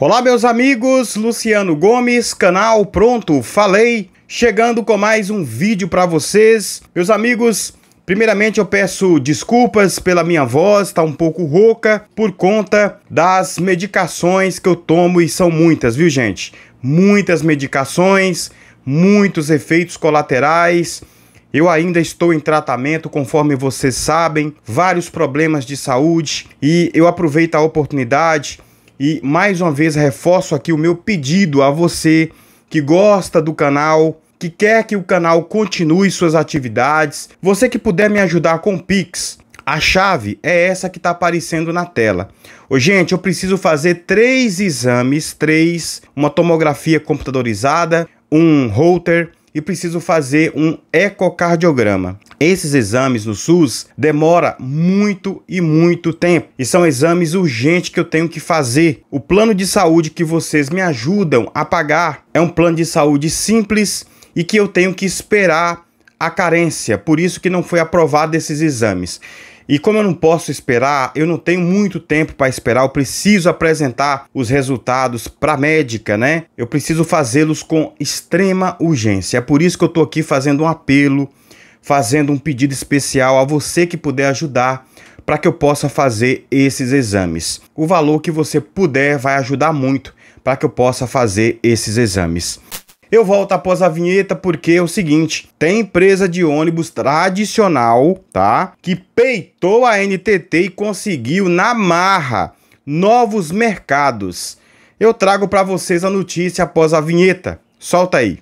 Olá, meus amigos, Luciano Gomes, canal Pronto Falei, chegando com mais um vídeo para vocês. Meus amigos, primeiramente eu peço desculpas pela minha voz, tá um pouco rouca por conta das medicações que eu tomo e são muitas, viu, gente? Muitas medicações, muitos efeitos colaterais. Eu ainda estou em tratamento, conforme vocês sabem, vários problemas de saúde e eu aproveito a oportunidade e mais uma vez reforço aqui o meu pedido a você que gosta do canal, que quer que o canal continue suas atividades, você que puder me ajudar com Pix. A chave é essa que está aparecendo na tela. Ô, gente, eu preciso fazer três exames, três, uma tomografia computadorizada, um holter e preciso fazer um ecocardiograma. Esses exames no SUS demora muito e muito tempo e são exames urgentes que eu tenho que fazer. O plano de saúde que vocês me ajudam a pagar é um plano de saúde simples e que eu tenho que esperar a carência, por isso que não foi aprovado esses exames. E como eu não posso esperar, eu não tenho muito tempo para esperar, eu preciso apresentar os resultados para a médica, né? Eu preciso fazê-los com extrema urgência. É por isso que eu estou aqui fazendo um apelo, fazendo um pedido especial a você que puder ajudar para que eu possa fazer esses exames. O valor que você puder vai ajudar muito para que eu possa fazer esses exames. Eu volto após a vinheta porque é o seguinte, tem empresa de ônibus tradicional, tá? Que peitou a NTT e conseguiu na marra novos mercados. Eu trago para vocês a notícia após a vinheta. Solta aí.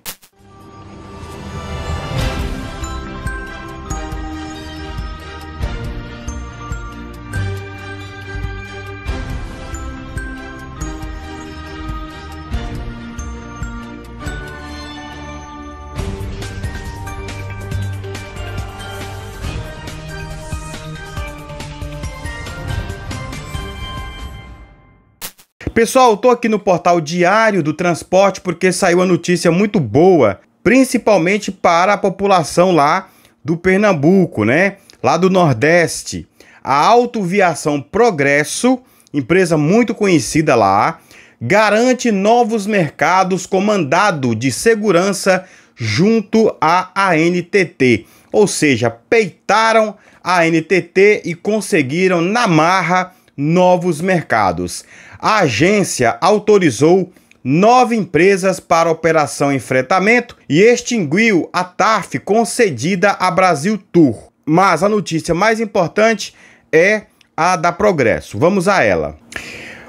Pessoal, estou aqui no portal Diário do Transporte porque saiu a notícia muito boa, principalmente para a população lá do Pernambuco, né? Lá do Nordeste. A Autoviação Progresso, empresa muito conhecida lá, garante novos mercados com mandado de segurança junto à ANTT. Ou seja, peitaram a ANTT e conseguiram na marra novos mercados. A agência autorizou nove empresas para operação enfrentamento e extinguiu a TARF concedida a Brasil Tour. Mas a notícia mais importante é a da Progresso. Vamos a ela.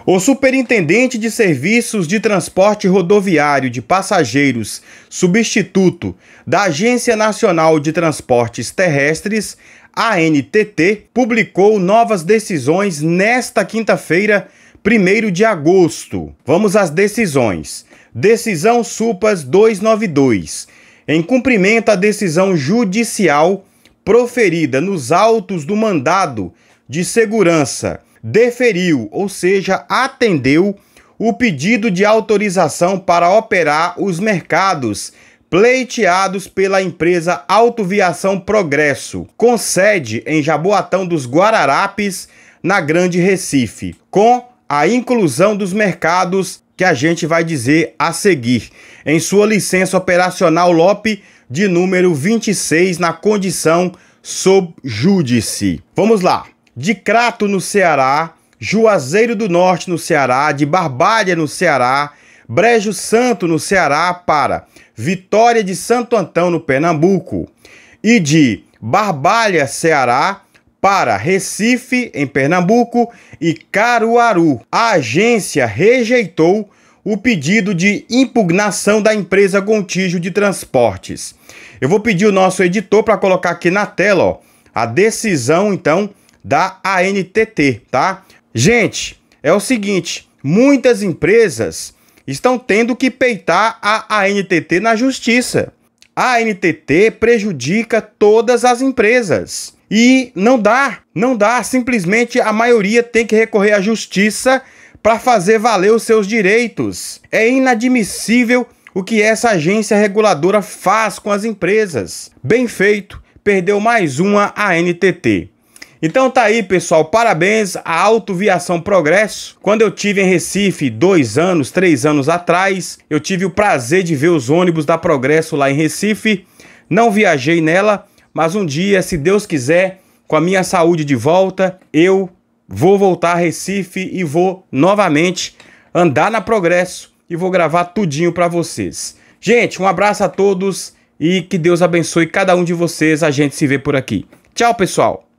O superintendente de serviços de transporte rodoviário de passageiros substituto da Agência Nacional de Transportes Terrestres, a ANTT publicou novas decisões nesta quinta-feira, 1 de agosto. Vamos às decisões. Decisão Supas 292. Em cumprimento à decisão judicial proferida nos autos do mandado de segurança, deferiu, ou seja, atendeu o pedido de autorização para operar os mercados pleiteados pela empresa Autoviação Progresso, com sede em Jaboatão dos Guararapes, na Grande Recife, com a inclusão dos mercados que a gente vai dizer a seguir, em sua licença operacional LOP de número 26 na condição sob júdice. Vamos lá. De Crato no Ceará, Juazeiro do Norte no Ceará, de Barbália, no Ceará, Brejo Santo, no Ceará, para Vitória de Santo Antão, no Pernambuco. E de Barbalha, Ceará, para Recife, em Pernambuco, e Caruaru. A agência rejeitou o pedido de impugnação da empresa Gontijo de Transportes. Eu vou pedir o nosso editor para colocar aqui na tela ó, a decisão, então, da ANTT, tá? Gente, é o seguinte: muitas empresas estão tendo que peitar a ANTT na justiça. A ANTT prejudica todas as empresas. E não dá, não dá, simplesmente a maioria tem que recorrer à justiça para fazer valer os seus direitos. É inadmissível o que essa agência reguladora faz com as empresas. Bem feito, perdeu mais uma ANTT. Então tá aí, pessoal. Parabéns à Autoviação Progresso. Quando eu tive em Recife dois anos, três anos atrás, eu tive o prazer de ver os ônibus da Progresso lá em Recife. Não viajei nela, mas um dia, se Deus quiser, com a minha saúde de volta, eu vou voltar a Recife e vou novamente andar na Progresso e vou gravar tudinho para vocês. Gente, um abraço a todos e que Deus abençoe cada um de vocês. A gente se vê por aqui. Tchau, pessoal.